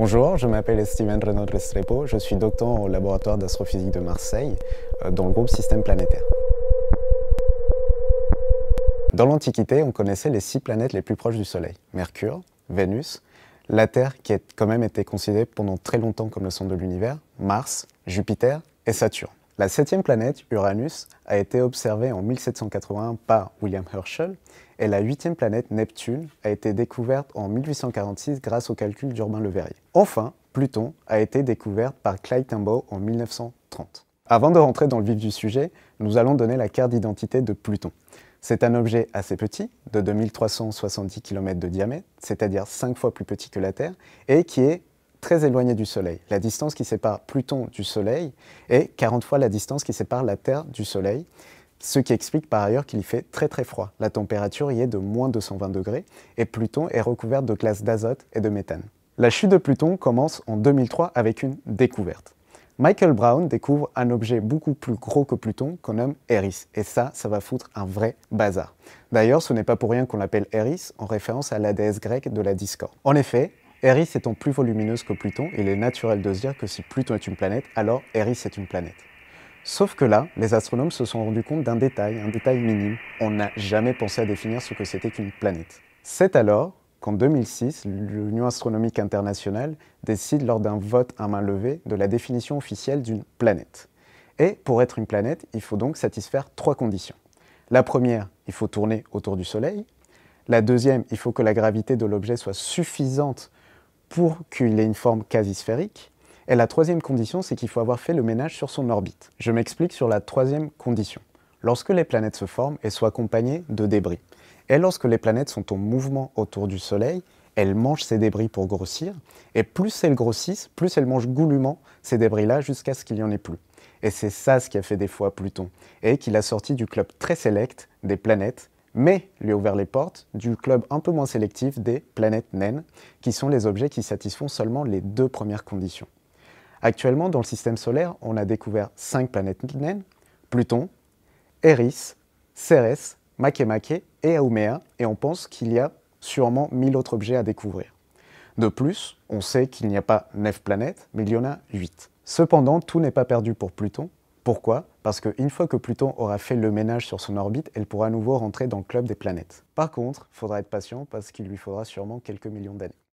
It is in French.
Bonjour, je m'appelle Steven Renaud Restrepo, je suis docteur au laboratoire d'astrophysique de Marseille euh, dans le groupe Système planétaire. Dans l'Antiquité, on connaissait les six planètes les plus proches du Soleil, Mercure, Vénus, la Terre qui a quand même été considérée pendant très longtemps comme le centre de l'univers, Mars, Jupiter et Saturne. La septième planète, Uranus, a été observée en 1781 par William Herschel et la huitième planète, Neptune, a été découverte en 1846 grâce au calcul d'Urbain Le Verrier. Enfin, Pluton a été découverte par Clyde Tombaugh en 1930. Avant de rentrer dans le vif du sujet, nous allons donner la carte d'identité de Pluton. C'est un objet assez petit, de 2370 km de diamètre, c'est-à-dire 5 fois plus petit que la Terre, et qui est très éloigné du Soleil. La distance qui sépare Pluton du Soleil est 40 fois la distance qui sépare la Terre du Soleil, ce qui explique par ailleurs qu'il y fait très très froid. La température y est de moins 220 degrés et Pluton est recouverte de glace d'azote et de méthane. La chute de Pluton commence en 2003 avec une découverte. Michael Brown découvre un objet beaucoup plus gros que Pluton qu'on nomme Eris. Et ça, ça va foutre un vrai bazar. D'ailleurs, ce n'est pas pour rien qu'on l'appelle Eris, en référence à la déesse grecque de la discorde. En effet, Eris étant plus volumineuse que Pluton, il est naturel de se dire que si Pluton est une planète, alors Eris est une planète. Sauf que là, les astronomes se sont rendus compte d'un détail, un détail minime. On n'a jamais pensé à définir ce que c'était qu'une planète. C'est alors qu'en 2006, l'Union astronomique internationale décide lors d'un vote à main levée de la définition officielle d'une planète. Et pour être une planète, il faut donc satisfaire trois conditions. La première, il faut tourner autour du Soleil. La deuxième, il faut que la gravité de l'objet soit suffisante pour qu'il ait une forme quasi sphérique. Et la troisième condition, c'est qu'il faut avoir fait le ménage sur son orbite. Je m'explique sur la troisième condition. Lorsque les planètes se forment, elles sont accompagnées de débris. Et lorsque les planètes sont en mouvement autour du Soleil, elles mangent ces débris pour grossir. Et plus elles grossissent, plus elles mangent goulûment ces débris-là jusqu'à ce qu'il n'y en ait plus. Et c'est ça ce qui a fait des fois Pluton, et qu'il a sorti du club très sélect des planètes mais lui a ouvert les portes du club un peu moins sélectif des planètes naines, qui sont les objets qui satisfont seulement les deux premières conditions. Actuellement, dans le système solaire, on a découvert cinq planètes naines, Pluton, Eris, Cérès, Makemake et Haumea, et on pense qu'il y a sûrement 1000 autres objets à découvrir. De plus, on sait qu'il n'y a pas 9 planètes, mais il y en a 8. Cependant, tout n'est pas perdu pour Pluton, pourquoi Parce qu'une fois que Pluton aura fait le ménage sur son orbite, elle pourra à nouveau rentrer dans le club des planètes. Par contre, il faudra être patient parce qu'il lui faudra sûrement quelques millions d'années.